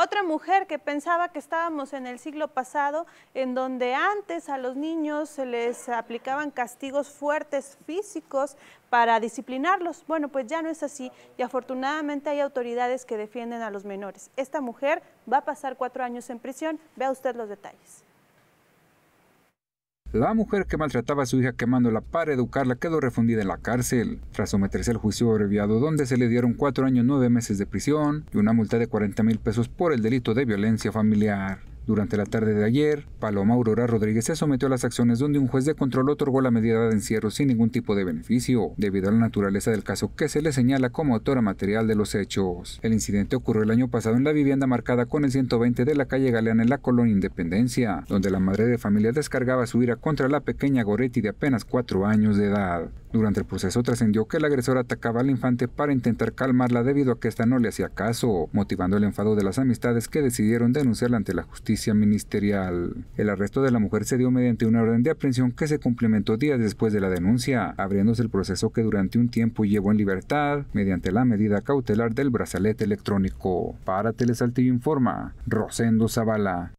Otra mujer que pensaba que estábamos en el siglo pasado, en donde antes a los niños se les aplicaban castigos fuertes físicos para disciplinarlos. Bueno, pues ya no es así y afortunadamente hay autoridades que defienden a los menores. Esta mujer va a pasar cuatro años en prisión. Vea usted los detalles. La mujer que maltrataba a su hija quemándola para educarla quedó refundida en la cárcel, tras someterse al juicio abreviado donde se le dieron cuatro años nueve meses de prisión y una multa de 40 mil pesos por el delito de violencia familiar. Durante la tarde de ayer, Paloma Aurora Rodríguez se sometió a las acciones donde un juez de control otorgó la medida de encierro sin ningún tipo de beneficio, debido a la naturaleza del caso que se le señala como autora material de los hechos. El incidente ocurrió el año pasado en la vivienda marcada con el 120 de la calle Galeana en la colonia Independencia, donde la madre de familia descargaba su ira contra la pequeña Goretti de apenas cuatro años de edad. Durante el proceso trascendió que el agresor atacaba al infante para intentar calmarla debido a que ésta no le hacía caso, motivando el enfado de las amistades que decidieron denunciarla ante la justicia ministerial. El arresto de la mujer se dio mediante una orden de aprehensión que se complementó días después de la denuncia, abriéndose el proceso que durante un tiempo llevó en libertad mediante la medida cautelar del brazalete electrónico. Para Telesaltillo informa, Rosendo Zavala.